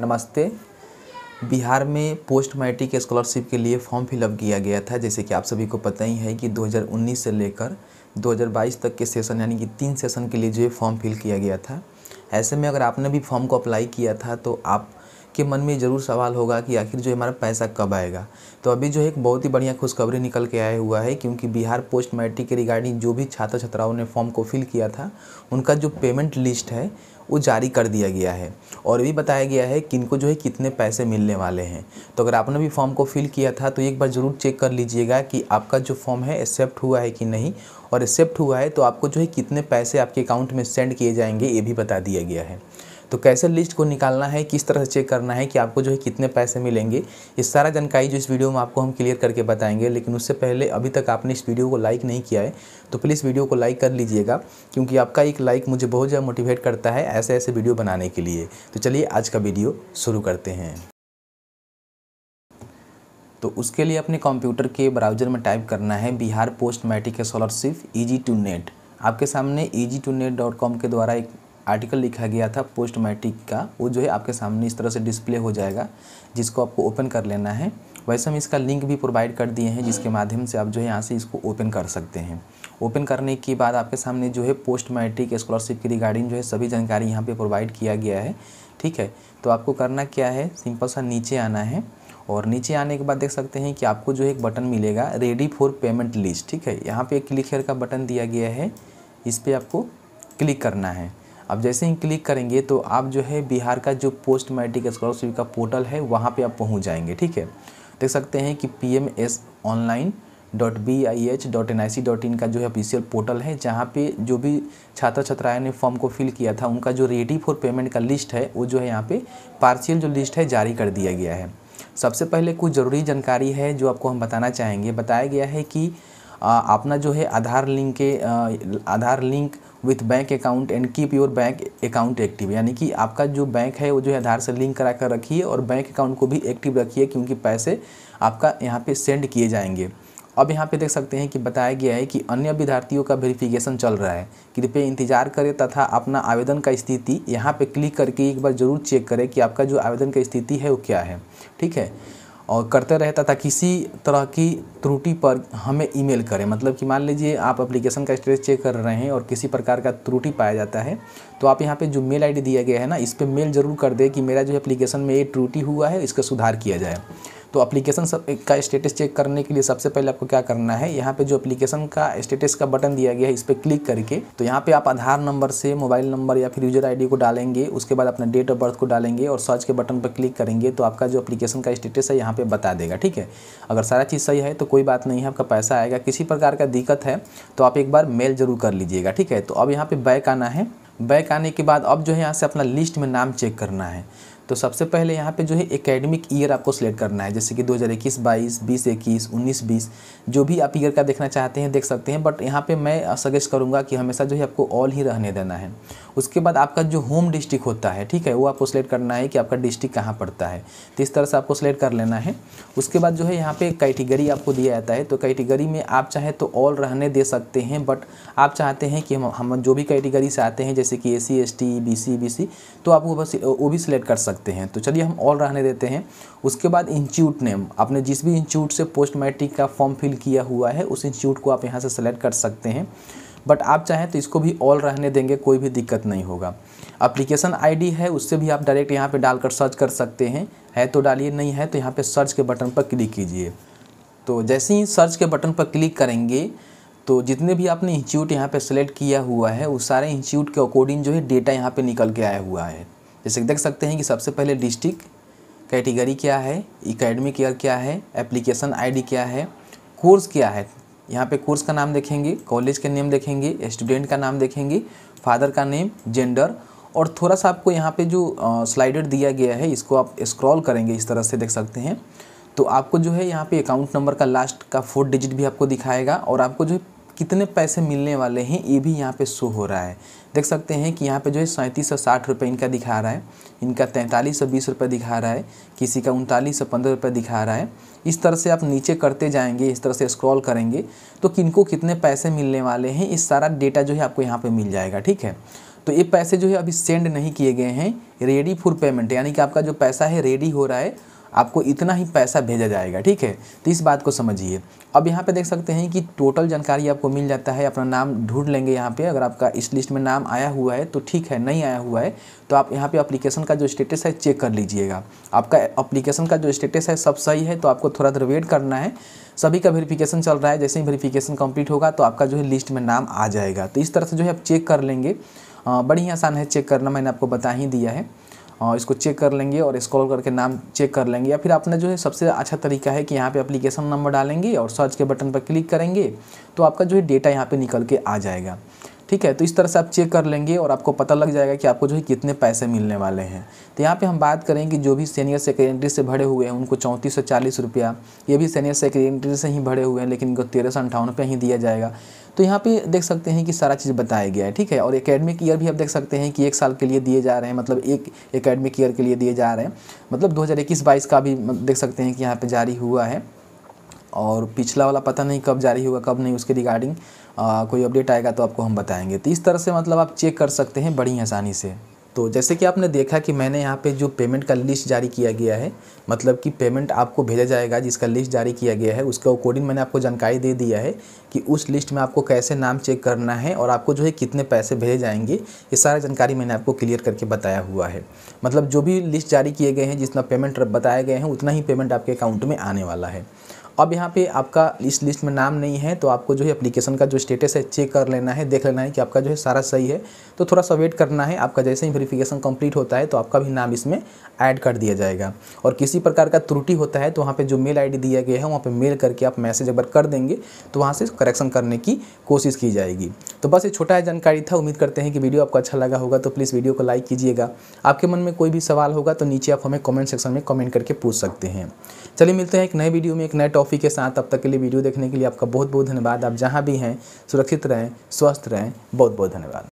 नमस्ते बिहार में post matric scholarship के लिए फॉर्म फिलअप किया गया था जैसे कि आप सभी को पता ही है कि 2019 से लेकर 2022 तक के सेशन यानी कि तीन सेशन के लिए जो फॉर्म फिल किया गया था ऐसे में अगर आपने भी फॉर्म को अप्लाई किया था तो आप के मन में ज़रूर सवाल होगा कि आखिर जो हमारा पैसा कब आएगा तो अभी जो एक बहुत ही बढ़िया खुशखबरी निकल के आया हुआ है क्योंकि बिहार पोस्ट मैट्रिक के रिगार्डिंग जो भी छात्र छात्राओं ने फॉर्म को फिल किया था उनका जो पेमेंट लिस्ट है वो जारी कर दिया गया है और भी बताया गया है कि इनको जो है कितने पैसे मिलने वाले हैं तो अगर आपने भी फॉर्म को फिल किया था तो एक बार ज़रूर चेक कर लीजिएगा कि आपका जो फॉर्म है एक्सेप्ट हुआ है कि नहीं और एक्सेप्ट हुआ है तो आपको जो है कितने पैसे आपके अकाउंट में सेंड किए जाएंगे ये भी बता दिया गया है तो कैसे लिस्ट को निकालना है किस तरह से चेक करना है कि आपको जो है कितने पैसे मिलेंगे ये सारा जानकारी जो इस वीडियो में आपको हम क्लियर करके बताएंगे लेकिन उससे पहले अभी तक आपने इस वीडियो को लाइक नहीं किया है तो प्लीज़ वीडियो को लाइक कर लीजिएगा क्योंकि आपका एक लाइक मुझे बहुत ज़्यादा मोटिवेट करता है ऐसे ऐसे वीडियो बनाने के लिए तो चलिए आज का वीडियो शुरू करते हैं तो उसके लिए अपने कंप्यूटर के ब्राउजर में टाइप करना है Bihar post matric scholarship E G two net आपके सामने E G two net dot com के द्वारा एक आर्टिकल लिखा गया था पोस्ट मैट्रिक का वो जो है आपके सामने इस तरह से डिस्प्ले हो जाएगा जिसको आपको ओपन कर लेना है वैसे हम इसका लिंक भी प्रोवाइड कर दिए हैं जिसके माध्यम से आप जो है यहाँ से इसको ओपन कर सकते हैं ओपन करने के बाद आपके सामने जो है पोस्ट मैट्रिक स्कॉलरशिप की रिगार्डिंग जो है सभी जानकारी यहाँ पे प्रोवाइड किया गया है ठीक है तो आपको करना क्या है सिंपल सा नीचे आना है और नीचे आने के बाद देख सकते हैं कि आपको जो है एक बटन मिलेगा रेडी फॉर पेमेंट लिस्ट ठीक है यहाँ पे क्लिक हेयर का बटन दिया गया है इस पर आपको क्लिक करना है अब जैसे ही क्लिक करेंगे तो आप जो है बिहार का जो पोस्ट मैट्रिक स्कॉलरशिप का पोर्टल है वहाँ पे आप पहुँच जाएंगे ठीक है देख सकते हैं कि P M S online dot B I H dot N I C dot in का जो है ऑफिशियल पोर्टल है जहाँ पे जो भी छात्र छात्राएं ने फॉर्म को फिल किया था उनका जो रेडी फॉर पेमेंट का लिस्ट है वो जो है यहाँ पे पार्शियल जो लिस्ट है जारी कर दिया गया है सबसे पहले कुछ ज़रूरी जानकारी है जो आपको हम बताना चाहेंगे बताया गया है कि अपना जो है आधार लिंक के Aadhaar link with bank account and keep your bank account active यानी कि आपका जो बैंक है वो जो है आधार से लिंक करा कर रखिए और बैंक अकाउंट को भी एक्टिव रखिए क्योंकि पैसे आपका यहाँ पे सेंड किए जाएंगे अब यहाँ पे देख सकते हैं कि बताया गया है कि अन्य विद्यार्थियों का वेरिफिकेशन चल रहा है कृपया इंतजार करें तथा अपना आवेदन का स्थिति यहाँ पर क्लिक करके एक बार जरूर चेक करें कि आपका जो आवेदन का स्थिति है वो क्या है ठीक है और करते रहता था किसी तरह की त्रुटि पर हमें ईमेल करें मतलब कि मान लीजिए आप एप्लीकेशन का स्टेटस चेक कर रहे हैं और किसी प्रकार का त्रुटि पाया जाता है तो आप यहाँ पे जो मेल आईडी दिया गया है ना इस पर मेल ज़रूर कर दें कि मेरा जो एप्लीकेशन में ये त्रुटि हुआ है इसका सुधार किया जाए तो अप्लीकेशन सब का स्टेटस चेक करने के लिए सबसे पहले आपको क्या करना है यहाँ पे जो अप्लीकेशन का स्टेटस का बटन दिया गया है इस पर क्लिक करके तो यहाँ पे आप आधार नंबर से मोबाइल नंबर या फिर यूजर आईडी को डालेंगे उसके बाद अपना डेट ऑफ बर्थ को डालेंगे और सर्च के बटन पर क्लिक करेंगे तो आपका जो अप्लीकेशन का स्टेटस है यहाँ पर बता देगा ठीक है अगर सारा चीज़ सही है तो कोई बात नहीं है आपका पैसा आएगा किसी प्रकार का दिक्कत है तो आप एक बार मेल जरूर कर लीजिएगा ठीक है तो अब यहाँ पर बैक आना है बैक आने के बाद अब जो है यहाँ से अपना लिस्ट में नाम चेक करना है तो सबसे पहले यहाँ पे जो है एकेडमिक ईयर आपको सिलेक्ट करना है जैसे कि 2021 बाईस बीस इक्कीस उन्नीस बीस जो भी आप ईयर का देखना चाहते हैं देख सकते हैं बट यहाँ पे मैं सजेस्ट करूँगा कि हमेशा जो है आपको ऑल ही रहने देना है उसके बाद आपका जो होम डिस्ट्रिक्ट होता है ठीक है वो आपको सेलेक्ट करना है कि आपका डिस्ट्रिक्ट कहाँ पड़ता है तो इस तरह से आपको सेलेक्ट कर लेना है उसके बाद जो है यहाँ पे कैटेगरी आपको दिया जाता है तो कैटेगरी में आप चाहे तो ऑल रहने दे सकते हैं बट आप चाहते हैं कि हम हम जो भी कैटेगरी से आते हैं जैसे कि A C S T B C B C तो आप वो बस वो भी सिलेक्ट कर सकते हैं तो चलिए हम ऑल रहने देते हैं उसके बाद इंस्टीट्यूट नेम आपने जिस भी इंस्टीट्यूट से पोस्ट मैट्रिक का फॉर्म फिल किया हुआ है उस इंस्टीट्यूट को आप यहाँ से सेलेक्ट कर सकते हैं बट आप चाहें तो इसको भी ऑल रहने देंगे कोई भी दिक्कत नहीं होगा अप्लीकेशन आई है उससे भी आप डायरेक्ट यहाँ डाल डालकर सर्च कर सकते हैं है तो डालिए नहीं है तो यहाँ पर सर्च के बटन पर क्लिक कीजिए तो जैसे ही सर्च के बटन पर क्लिक करेंगे तो जितने भी आपने इंस्टीट्यूट यहाँ पे सेलेक्ट किया हुआ है उस सारे इंस्टीट्यूट के अकॉर्डिंग जो है डेटा यहाँ पे निकल के आया हुआ है जैसे देख सकते हैं कि सबसे पहले डिस्ट्रिक्ट कैटेगरी क्या है एकेडमिक ईयर क्या है एप्लीकेशन आईडी क्या है कोर्स क्या है यहाँ पे कोर्स का नाम देखेंगे कॉलेज का नेम देखेंगे स्टूडेंट का नाम देखेंगे फादर का नेम जेंडर और थोड़ा सा आपको यहाँ पे जो स्लाइडर दिया गया है इसको आप स्क्रॉल करेंगे इस तरह से देख सकते हैं तो आपको जो है यहाँ पे अकाउंट नंबर का लास्ट का फोर्थ डिजिट भी आपको दिखाएगा और आपको जो है कितने पैसे मिलने वाले हैं ये भी यहाँ पे शो हो रहा है देख सकते हैं कि यहाँ पे जो है सैंतीस सौ साठ रुपये इनका दिखा रहा है इनका तैंतालीस सौ बीस रुपये दिखा रहा है किसी का उनतालीस सौ पंद्रह रुपये दिखा रहा है इस तरह से आप नीचे करते जाएंगे इस तरह से स्क्रॉल करेंगे तो किनको कितने पैसे मिलने वाले हैं इस सारा डेटा जो है आपको यहाँ पर मिल जाएगा ठीक है तो ये पैसे जो है अभी सेंड नहीं किए गए हैं रेडी फॉर पेमेंट यानी कि आपका जो पैसा है रेडी हो रहा है आपको इतना ही पैसा भेजा जाएगा ठीक है तो इस बात को समझिए अब यहाँ पे देख सकते हैं कि टोटल जानकारी आपको मिल जाता है अपना नाम ढूंढ लेंगे यहाँ पे अगर आपका इस लिस्ट में नाम आया हुआ है तो ठीक है नहीं आया हुआ है तो आप यहाँ पे अप्लीकेशन का जो स्टेटस है चेक कर लीजिएगा आपका अप्लीकेशन का जो स्टेटस है सब सही है तो आपको थोड़ा देर वेट करना है सभी का वेरीफिकेशन चल रहा है जैसे ही वेरीफिकेशन कम्प्लीट होगा तो आपका जो है लिस्ट में नाम आ जाएगा तो इस तरह से जो है आप चेक कर लेंगे बड़ी आसान है चेक करना मैंने आपको बता ही दिया है हाँ, इसको चेक कर लेंगे और स्क्रॉल करके नाम चेक कर लेंगे या फिर आपने जो है सबसे अच्छा तरीका है कि यहाँ पे एप्लीकेशन नंबर डालेंगे और सर्च के बटन पर क्लिक करेंगे तो आपका जो है डेटा यहाँ पे निकल के आ जाएगा ठीक है तो इस तरह से आप चेक कर लेंगे और आपको पता लग जाएगा कि आपको जो है कितने पैसे मिलने वाले हैं तो यहाँ पे हम बात करें कि जो भी सीनियर सेक्रेटरी से भरे हुए हैं उनको चौंतीस सौ चालीस रुपया ये भी सीनियर सेक्रेटरी से ही भरे हुए हैं लेकिन इनको तेरह सौ अंठावन रुपया ही दिया जाएगा तो यहाँ पे देख सकते हैं कि सारा चीज़ बताया गया है ठीक है और एकेडमिक ईयर भी आप देख सकते हैं कि एक साल के लिए दिए जा रहे हैं मतलब एक एकेडमिक ईयर के लिए दिए जा रहे हैं मतलब 2021-22 का भी देख सकते हैं कि यहाँ पे जारी हुआ है और पिछला वाला पता नहीं कब जारी हुआ कब नहीं उसके रिगार्डिंग कोई अपडेट आएगा तो आपको हम बताएँगे तो इस तरह से मतलब आप चेक कर सकते हैं बड़ी आसानी से तो जैसे कि आपने देखा कि मैंने यहाँ पे जो पेमेंट का लिस्ट जारी किया गया है मतलब कि पेमेंट आपको भेजा जाएगा जिसका लिस्ट जारी किया गया है उसका अकॉर्डिंग मैंने आपको जानकारी दे दिया है कि उस लिस्ट में आपको कैसे नाम चेक करना है और आपको जो है कितने पैसे भेजे जाएंगे ये सारा जानकारी मैंने आपको क्लियर करके बताया हुआ है मतलब जो भी लिस्ट जारी किए गए हैं जितना पेमेंट बताए गए हैं उतना ही पेमेंट आपके अकाउंट में आने वाला है अब यहाँ पे आपका इस लिस्ट में नाम नहीं है तो आपको जो है एप्लीकेशन का जो स्टेटस है चेक कर लेना है देख लेना है कि आपका जो है सारा सही है तो थोड़ा सा वेट करना है आपका जैसे ही वेरीफिकेशन कंप्लीट होता है तो आपका भी नाम इसमें ऐड कर दिया जाएगा और किसी प्रकार का त्रुटि होता है तो वहाँ पर जो मेल आई दिया गया है वहाँ पर मेल करके आप मैसेज अगर कर देंगे तो वहाँ से करेक्शन करने की कोशिश की जाएगी तो बस ये छोटा जानकारी था उम्मीद करते हैं कि वीडियो आपको अच्छा लगा होगा तो प्लीज़ वीडियो को लाइक कीजिएगा आपके मन में कोई भी सवाल होगा तो नीचे आप हमें कॉमेंट सेक्शन में कॉमेंट करके पूछ सकते हैं चलिए मिलते हैं एक नए वीडियो में एक नए टॉपिक के साथ अब तक के लिए वीडियो देखने के लिए आपका बहुत बहुत धन्यवाद आप जहाँ भी हैं सुरक्षित रहें स्वस्थ रहें बहुत बहुत धन्यवाद